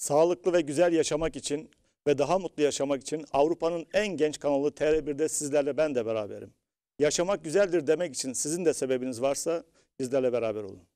sağlıklı ve güzel yaşamak için ve daha mutlu yaşamak için Avrupa'nın en genç kanalı TR1'de sizlerle ben de beraberim. Yaşamak güzeldir demek için sizin de sebebiniz varsa bizlerle beraber olun.